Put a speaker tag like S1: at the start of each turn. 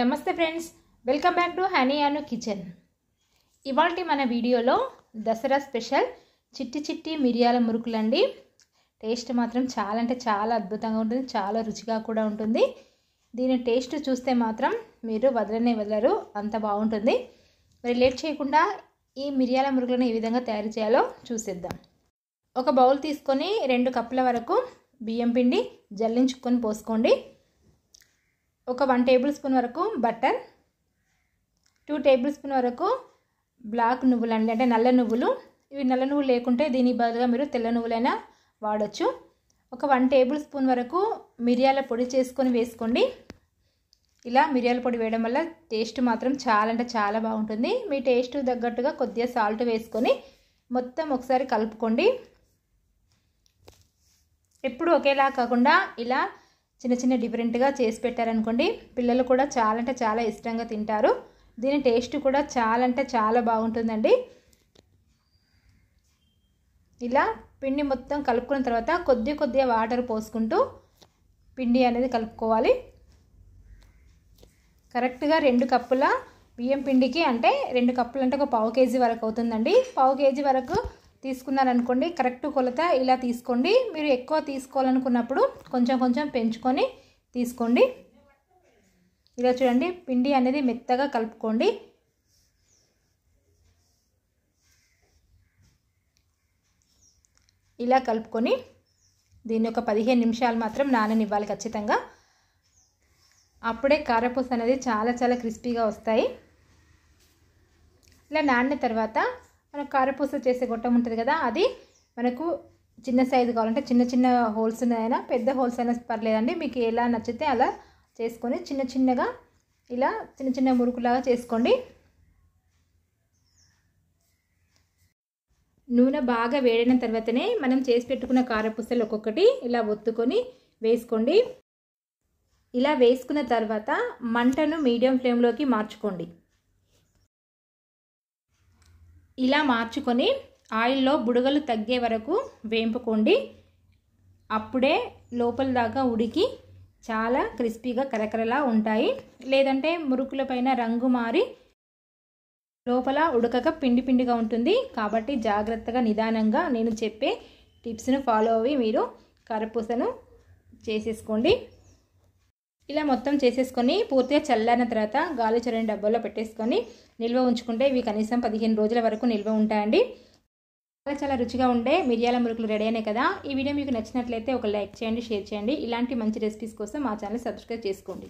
S1: నమస్తే friends welcome back to honey Anu kitchen ఇవాళ మన వీడియోలో దసరా స్పెషల్ చిట్టి చిట్టి మిరియాల మురుకులండి టేస్ట్ మాత్రం చాలా అంటే చాలా అద్భుతంగా ఉంటుంది చాలా రుచిగా కూడా ఉంటుంది దీని టేస్ట్ చూస్తే మాత్రం మీరు వదలనే వదలరు అంత బాగుంటుంది మరి లేట్ చేయకుండా ఈ మిరియాల మురుకులను ఏ విధంగా తయారు చేయాలో చూసేద్దాం ఒక బౌల్ తీసుకొని రెండు కప్పుల వరకు బియ్యం పిండి జల్లించుకొని పోసుకోండి ఒక వన్ టేబుల్ స్పూన్ వరకు బటర్ టూ టేబుల్ స్పూన్ వరకు బ్లాక్ నువ్వులు అండి అంటే నల్ల నువ్వులు ఇవి నల్ల నువ్వులు లేకుంటే దీని బదులుగా మీరు తెల్ల నువ్వులైనా వాడచ్చు ఒక వన్ టేబుల్ స్పూన్ వరకు మిరియాల పొడి చేసుకొని వేసుకోండి ఇలా మిరియాల పొడి వేయడం వల్ల టేస్ట్ మాత్రం చాలా అంటే చాలా బాగుంటుంది మీ టేస్ట్ తగ్గట్టుగా కొద్దిగా సాల్ట్ వేసుకొని మొత్తం ఒకసారి కలుపుకోండి ఎప్పుడు ఒకేలా కాకుండా ఇలా చిన్న చిన్న డిఫరెంట్గా చేసి పెట్టారనుకోండి పిల్లలు కూడా చాలా అంటే చాలా ఇష్టంగా తింటారు దీని టేస్ట్ కూడా చాలా అంటే చాలా బాగుంటుందండి ఇలా పిండి మొత్తం కలుపుకున్న తర్వాత కొద్ది కొద్దిగా వాటర్ పోసుకుంటూ పిండి అనేది కలుపుకోవాలి కరెక్ట్గా రెండు కప్పుల బియ్యం పిండికి అంటే రెండు కప్పులు అంటే ఒక పావు కేజీ వరకు అవుతుందండి పావు కేజీ వరకు తీసుకున్నారనుకోండి కరెక్ట్ కొలత ఇలా తీసుకోండి మీరు ఎక్కువ తీసుకోవాలనుకున్నప్పుడు కొంచెం కొంచెం పెంచుకొని తీసుకోండి ఇలా చూడండి పిండి అనేది మెత్తగా కలుపుకోండి ఇలా కలుపుకొని దీన్ని ఒక పదిహేను నిమిషాలు మాత్రం నాననివ్వాలి ఖచ్చితంగా అప్పుడే కారపూస అనేది చాలా చాలా క్రిస్పీగా వస్తాయి ఇలా నానిన తర్వాత మనం కారపూస చేసే గొట్టం ఉంటుంది కదా అది మనకు చిన్న సైజు కావాలంటే చిన్న చిన్న హోల్స్ అయినా పెద్ద హోల్స్ అయినా పర్లేదండి మీకు ఎలా నచ్చితే అలా చేసుకొని చిన్న చిన్నగా ఇలా చిన్న చిన్న మురుకులాగా చేసుకోండి నూనె బాగా వేడిన తర్వాతనే మనం చేసి పెట్టుకున్న కారపూసలు ఒక్కొక్కటి ఇలా ఒత్తుకొని వేసుకోండి ఇలా వేసుకున్న తర్వాత మంటను మీడియం ఫ్లేమ్లోకి మార్చుకోండి ఇలా మార్చుకొని ఆయిల్లో బుడగలు తగ్గే వరకు వేంపుకోండి అప్పుడే లోపల దాకా ఉడికి చాలా క్రిస్పీగా కరకరలా ఉంటాయి లేదంటే మురుకుల పైన రంగు మారి లోపల ఉడకక పిండి పిండిగా ఉంటుంది కాబట్టి జాగ్రత్తగా నిదానంగా నేను చెప్పే టిప్స్ను ఫాలో అవి మీరు కరపూసను చేసేసుకోండి ఇలా మొత్తం చేసేసుకొని పూర్తిగా చల్లారిన తర్వాత గాలి చల్లని డబ్బాలో పెట్టేసుకొని నిల్వ ఉంచుకుంటే ఇవి కనీసం పదిహేను రోజుల వరకు నిల్వ ఉంటాయండి చాలా చాలా రుచిగా ఉండే మిరియాల మురుకులు రెడీ అయినాయి కదా ఈ వీడియో మీకు నచ్చినట్లయితే ఒక లైక్ చేయండి షేర్ చేయండి ఇలాంటి మంచి రెసిపీస్ కోసం మా ఛానల్ సబ్స్క్రైబ్ చేసుకోండి